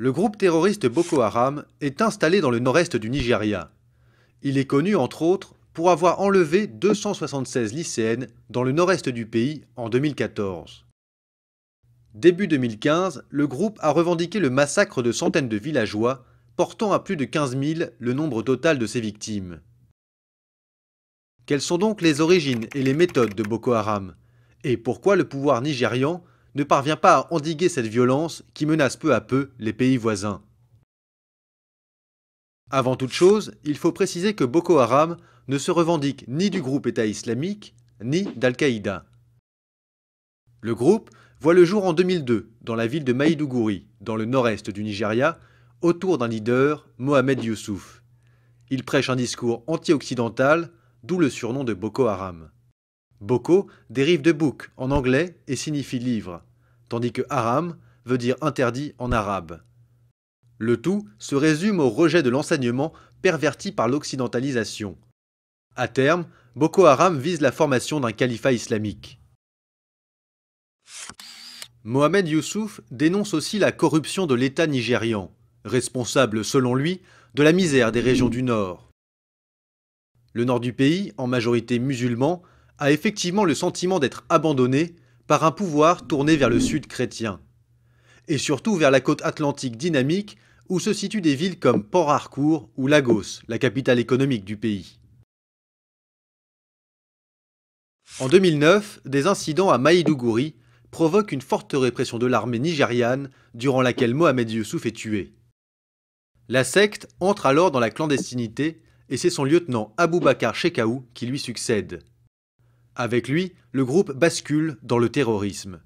Le groupe terroriste Boko Haram est installé dans le nord-est du Nigeria. Il est connu, entre autres, pour avoir enlevé 276 lycéennes dans le nord-est du pays en 2014. Début 2015, le groupe a revendiqué le massacre de centaines de villageois, portant à plus de 15 000 le nombre total de ses victimes. Quelles sont donc les origines et les méthodes de Boko Haram Et pourquoi le pouvoir nigérian ne parvient pas à endiguer cette violence qui menace peu à peu les pays voisins. Avant toute chose, il faut préciser que Boko Haram ne se revendique ni du groupe État islamique, ni d'Al-Qaïda. Le groupe voit le jour en 2002 dans la ville de Maïdougouri, dans le nord-est du Nigeria, autour d'un leader, Mohamed Youssouf. Il prêche un discours anti-occidental, d'où le surnom de Boko Haram. Boko dérive de book en anglais et signifie livre, tandis que haram veut dire interdit en arabe. Le tout se résume au rejet de l'enseignement perverti par l'occidentalisation. À terme, Boko Haram vise la formation d'un califat islamique. Mohamed Youssouf dénonce aussi la corruption de l'État nigérian, responsable selon lui de la misère des régions du Nord. Le nord du pays, en majorité musulman, a effectivement le sentiment d'être abandonné par un pouvoir tourné vers le sud chrétien, et surtout vers la côte atlantique dynamique où se situent des villes comme Port Harcourt ou Lagos, la capitale économique du pays. En 2009, des incidents à Maïdougouri provoquent une forte répression de l'armée nigériane durant laquelle Mohamed Youssouf est tué. La secte entre alors dans la clandestinité et c'est son lieutenant Aboubakar Shekau qui lui succède. Avec lui, le groupe bascule dans le terrorisme.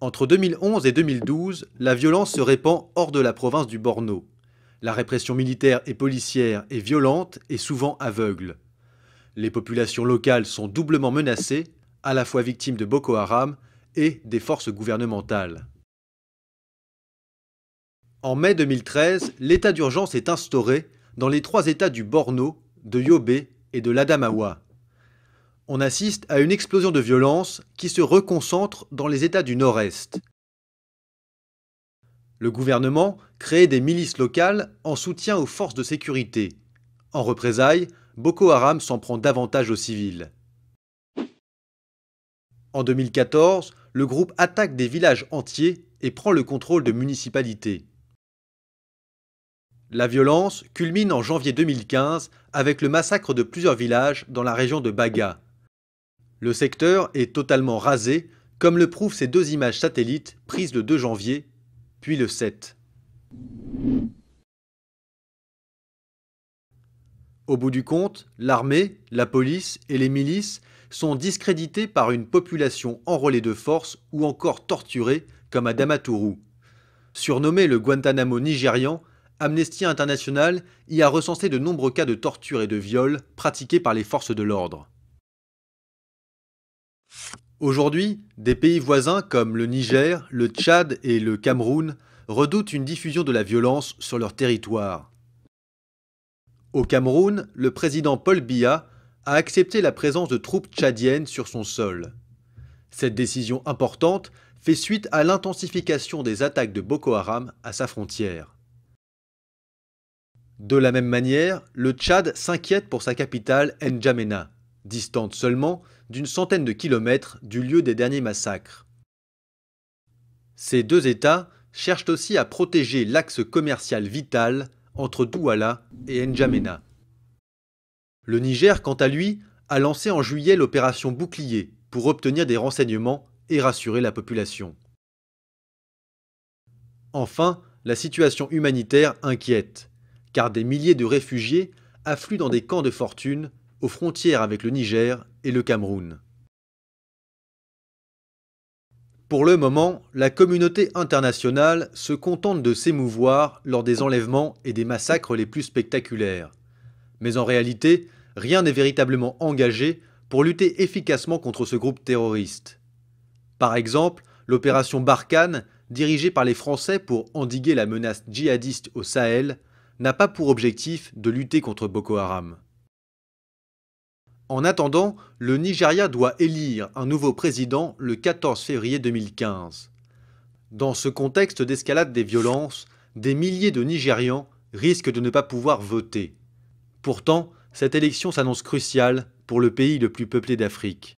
Entre 2011 et 2012, la violence se répand hors de la province du Borno. La répression militaire et policière est violente et souvent aveugle. Les populations locales sont doublement menacées, à la fois victimes de Boko Haram et des forces gouvernementales. En mai 2013, l'état d'urgence est instauré dans les trois États du Borno, de Yobe et de l'Adamawa on assiste à une explosion de violence qui se reconcentre dans les États du Nord-Est. Le gouvernement crée des milices locales en soutien aux forces de sécurité. En représailles, Boko Haram s'en prend davantage aux civils. En 2014, le groupe attaque des villages entiers et prend le contrôle de municipalités. La violence culmine en janvier 2015 avec le massacre de plusieurs villages dans la région de Baga. Le secteur est totalement rasé, comme le prouvent ces deux images satellites prises le 2 janvier, puis le 7. Au bout du compte, l'armée, la police et les milices sont discrédités par une population enrôlée de force ou encore torturée comme à Damaturu. Surnommé le Guantanamo nigérian, Amnesty International y a recensé de nombreux cas de torture et de viol pratiqués par les forces de l'ordre. Aujourd'hui, des pays voisins comme le Niger, le Tchad et le Cameroun redoutent une diffusion de la violence sur leur territoire. Au Cameroun, le président Paul Biya a accepté la présence de troupes tchadiennes sur son sol. Cette décision importante fait suite à l'intensification des attaques de Boko Haram à sa frontière. De la même manière, le Tchad s'inquiète pour sa capitale N'Djamena distante seulement d'une centaine de kilomètres du lieu des derniers massacres. Ces deux États cherchent aussi à protéger l'axe commercial vital entre Douala et N'Djamena. Le Niger, quant à lui, a lancé en juillet l'opération Bouclier pour obtenir des renseignements et rassurer la population. Enfin, la situation humanitaire inquiète, car des milliers de réfugiés affluent dans des camps de fortune aux frontières avec le Niger et le Cameroun. Pour le moment, la communauté internationale se contente de s'émouvoir lors des enlèvements et des massacres les plus spectaculaires. Mais en réalité, rien n'est véritablement engagé pour lutter efficacement contre ce groupe terroriste. Par exemple, l'opération Barkhane, dirigée par les Français pour endiguer la menace djihadiste au Sahel, n'a pas pour objectif de lutter contre Boko Haram. En attendant, le Nigeria doit élire un nouveau président le 14 février 2015. Dans ce contexte d'escalade des violences, des milliers de Nigérians risquent de ne pas pouvoir voter. Pourtant, cette élection s'annonce cruciale pour le pays le plus peuplé d'Afrique.